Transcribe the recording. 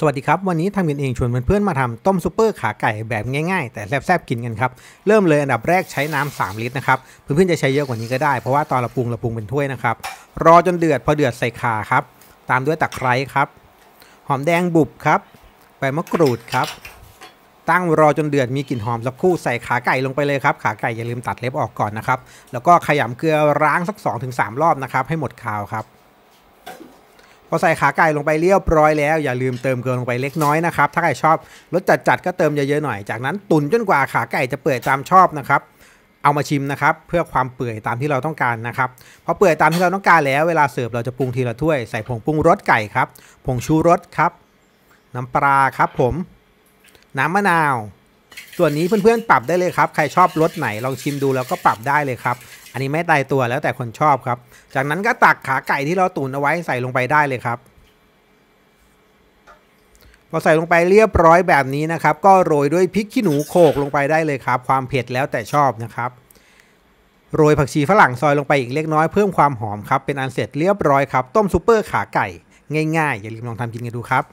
สวัสดีครับวันนี้ทำกันเองชวนเพื่อนๆมาทำต้มซุปเปอร์ขาไก่แบบง่ายๆแต่แซ่บๆกินกันครับเริ่มเลยอันดับแรกใช้น้ำ3ลิตรนะครับเพื่อนๆจะใช้เยอะกว่านี้ก็ได้เพราะว่าตอนเราปรุงเราปรุงเป็นถ้วยนะครับรอจนเดือดพอเดือดใส่ขาครับ ตามด้วยตะไคร้ครับ หอมแดงบุบครับใบมะกรูดครับ ตั้งรอจนเดือดมีกลิ่นหอมสักคู่ใส่ขาไก่ลงไปเลยครับขาไก่อย่าลืมตัดเล็บออกก่อนนะครับแล้วก็ขยำเกลือร้างสัก 2-3 รอบนะครับให้หมดคาวครับพอใส่ขาไก่ลงไปเรียบร้อยแล้ว อย่าลืมเติมเกลือลงไปเล็กน้อยนะครับ ถ้าใครชอบรสจัดๆก็เติมเยอะๆหน่อยจากนั้นตุนจนกว่าขาไก่จะเปื่อยตามชอบนะครับ เอามาชิมนะครับ เพื่อความเปื่อยตามที่เราต้องการนะครับพอเปื่อยตามที่เราต้องการแล้วเวลาเสิร์ฟเราจะปรุงทีละถ้วยใส่ผงปรุงรสไก่ครับ ผงชูรสครับน้ำปลาครับผม น้ำมะนาว ส่วนนี้เพื่อนๆปรับได้เลยครับใครชอบรสไหนลองชิมดูแล้วก็ปรับได้เลยครับันนี้ไม่ตายตัวแล้วแต่คนชอบครับ จากนั้นก็ตักขาไก่ที่เราตุ๋นเอาไว้ใส่ลงไปได้เลยครับ พอใส่ลงไปเรียบร้อยแบบนี้นะครับ ก็โรยด้วยพริกขี้หนูโขกลงไปได้เลยครับ ความเผ็ดแล้วแต่ชอบนะครับ โรยผักชีฝรั่งซอยลงไปอีกเล็กน้อยเพิ่มความหอมครับเป็นอันเสร็จเรียบร้อยครับต้มซุปเปอร์ขาไก่ ง่ายๆ อย่าลืมลองทำกินกันดูครับ